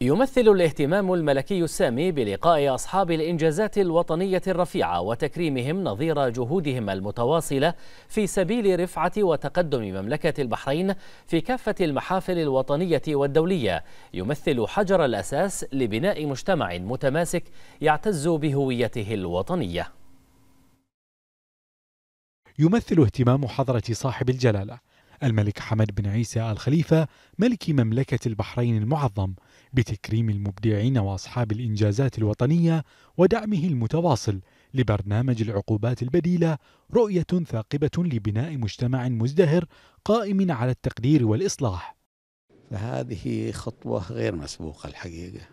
يمثل الاهتمام الملكي السامي بلقاء أصحاب الإنجازات الوطنية الرفيعة وتكريمهم نظير جهودهم المتواصلة في سبيل رفعة وتقدم مملكة البحرين في كافة المحافل الوطنية والدولية يمثل حجر الأساس لبناء مجتمع متماسك يعتز بهويته الوطنية يمثل اهتمام حضرة صاحب الجلالة الملك حمد بن عيسى آل خليفة ملك مملكة البحرين المعظم بتكريم المبدعين واصحاب الانجازات الوطنيه ودعمه المتواصل لبرنامج العقوبات البديله رؤيه ثاقبه لبناء مجتمع مزدهر قائم على التقدير والاصلاح. فهذه خطوه غير مسبوقه الحقيقه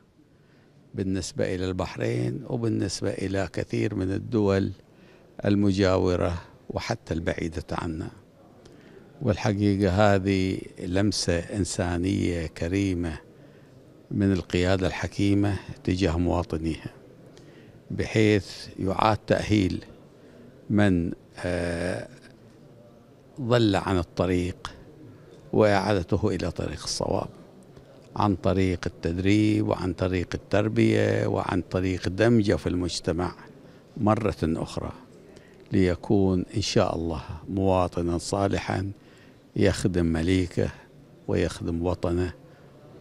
بالنسبه الى البحرين وبالنسبه الى كثير من الدول المجاوره وحتى البعيده عنا. والحقيقه هذه لمسه انسانيه كريمه من القيادة الحكيمة تجاه مواطنيها بحيث يعاد تأهيل من آه، ضل عن الطريق وإعادته إلى طريق الصواب عن طريق التدريب وعن طريق التربية وعن طريق دمجه في المجتمع مرة أخرى ليكون إن شاء الله مواطنا صالحا يخدم مليكه ويخدم وطنه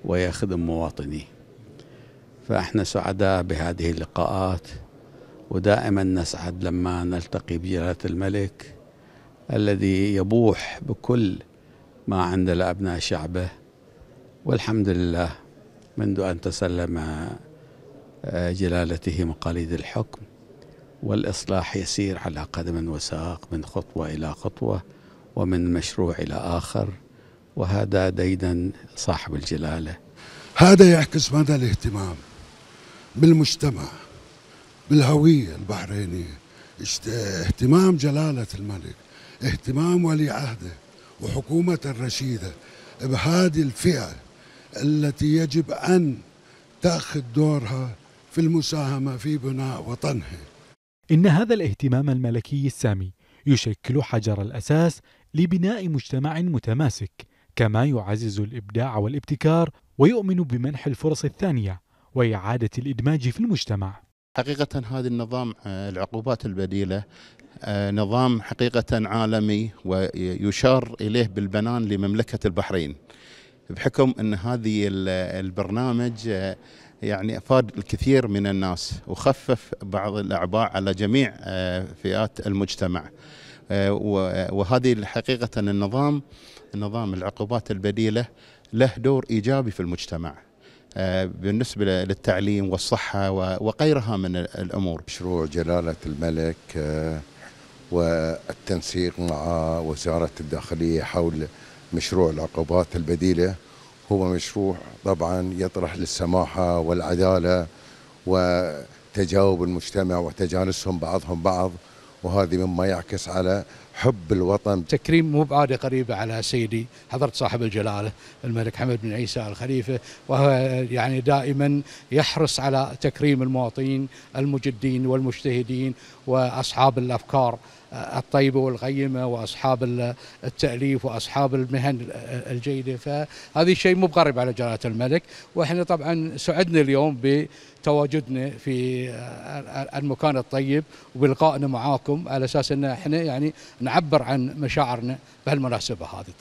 ويخدم مواطنيه فاحنا سعداء بهذه اللقاءات ودائما نسعد لما نلتقي بجلاله الملك الذي يبوح بكل ما عند لابناء شعبه والحمد لله منذ ان تسلم آه، جلالته مقاليد الحكم والاصلاح يسير على قدم وساق من خطوه الى خطوه ومن مشروع الى اخر وهذا ديدا صاحب الجلاله هذا يعكس مدى الاهتمام بالمجتمع بالهويه البحرينيه اهتمام جلاله الملك اهتمام ولي عهده وحكومه الرشيده بهذه الفئه التي يجب ان تاخذ دورها في المساهمه في بناء وطنها ان هذا الاهتمام الملكي السامي يشكل حجر الاساس لبناء مجتمع متماسك كما يعزز الإبداع والابتكار ويؤمن بمنح الفرص الثانية وإعادة الإدماج في المجتمع حقيقة هذا النظام آه، العقوبات البديلة آه، نظام حقيقة عالمي ويشار إليه بالبنان لمملكة البحرين بحكم أن هذه البرنامج آه، يعني أفاد الكثير من الناس وخفف بعض الأعباء على جميع فئات المجتمع آه، وهذه حقيقة النظام نظام العقوبات البديلة له دور إيجابي في المجتمع آه، بالنسبة للتعليم والصحة وغيرها من الأمور مشروع جلالة الملك آه، والتنسيق مع وزارة الداخلية حول مشروع العقوبات البديلة هو مشروع طبعا يطرح للسماحة والعدالة وتجاوب المجتمع وتجانسهم بعضهم بعض وهذه مما يعكس على حب الوطن تكريم مو بعادة قريبة على سيدي حضرة صاحب الجلالة الملك حمد بن عيسى الخليفة وهو يعني دائما يحرص على تكريم المواطنين المجدين والمجتهدين وأصحاب الأفكار الطيبه والقيمه واصحاب التاليف واصحاب المهن الجيده فهذا شيء مو بغريب على جلاله الملك واحنا طبعا سعدنا اليوم بتواجدنا في المكان الطيب وبلقائنا معاكم على اساس ان احنا يعني نعبر عن مشاعرنا بهالمناسبه هذه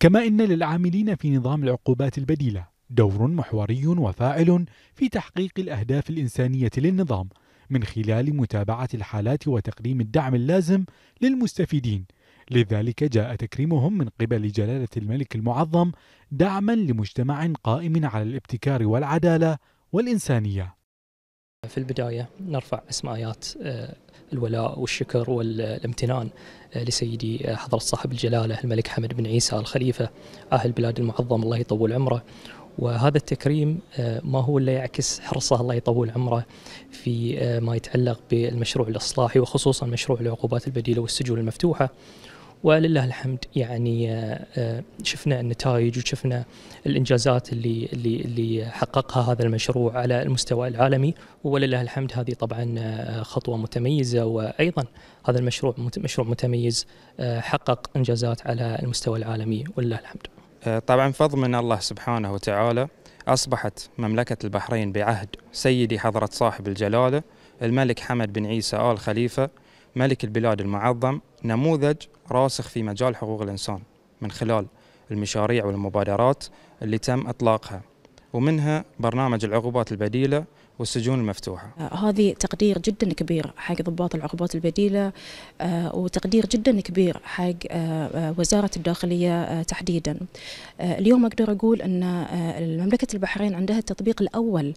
كما ان للعاملين في نظام العقوبات البديله دور محوري وفاعل في تحقيق الاهداف الانسانيه للنظام من خلال متابعة الحالات وتقديم الدعم اللازم للمستفيدين لذلك جاء تكريمهم من قبل جلالة الملك المعظم دعما لمجتمع قائم على الابتكار والعدالة والإنسانية في البداية نرفع اسم آيات آه، الولاء والشكر والامتنان آه، لسيدي آه، حضرة صاحب الجلالة الملك حمد بن عيسى الخليفة أهل بلاد المعظم الله يطول عمره وهذا التكريم آه، ما هو الا يعكس حرصه الله يطول عمره في آه، ما يتعلق بالمشروع الاصلاحي وخصوصا مشروع العقوبات البديله والسجون المفتوحه ولله الحمد يعني آه، شفنا النتائج وشفنا الانجازات اللي اللي اللي حققها هذا المشروع على المستوى العالمي ولله الحمد هذه طبعا خطوه متميزه وايضا هذا المشروع مشروع متميز حقق انجازات على المستوى العالمي ولله الحمد. آه، طبعا فضل من الله سبحانه وتعالى أصبحت مملكة البحرين بعهد سيدي حضرة صاحب الجلالة الملك حمد بن عيسى آل خليفة ملك البلاد المعظم نموذج راسخ في مجال حقوق الإنسان من خلال المشاريع والمبادرات اللي تم إطلاقها ومنها برنامج العقوبات البديلة والسجون المفتوحة آه، هذه تقدير جدا كبير حق ضباط العقوبات البديلة آه، وتقدير جدا كبير حق آه، وزارة الداخلية تحديدا اليوم أقدر أقول أن مملكة البحرين عندها التطبيق الأول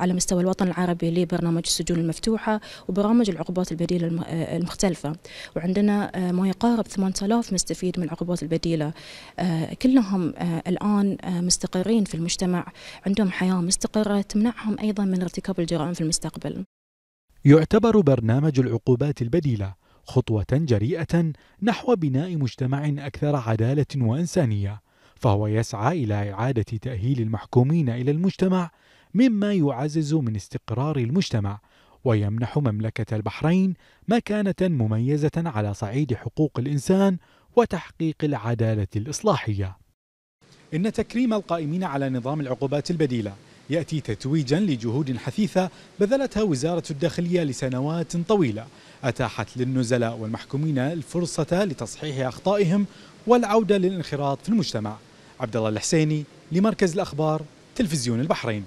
على مستوى الوطن العربي لبرنامج السجون المفتوحة وبرامج العقوبات البديلة المختلفة وعندنا ما يقارب 8000 مستفيد من العقوبات البديلة كلهم الآن مستقرين في المجتمع عندهم حياة مستقرة تمنعهم أيضا من ارتكاب الجرائم في المستقبل يعتبر برنامج العقوبات البديلة خطوة جريئة نحو بناء مجتمع أكثر عدالة وإنسانية فهو يسعى إلى إعادة تأهيل المحكومين إلى المجتمع مما يعزز من استقرار المجتمع ويمنح مملكة البحرين مكانة مميزة على صعيد حقوق الإنسان وتحقيق العدالة الإصلاحية. إن تكريم القائمين على نظام العقوبات البديلة يأتي تتويجا لجهود حثيثة بذلتها وزارة الداخلية لسنوات طويلة أتاحت للنزلاء والمحكومين الفرصة لتصحيح أخطائهم والعودة للانخراط في المجتمع عبدالله الحسيني لمركز الأخبار تلفزيون البحرين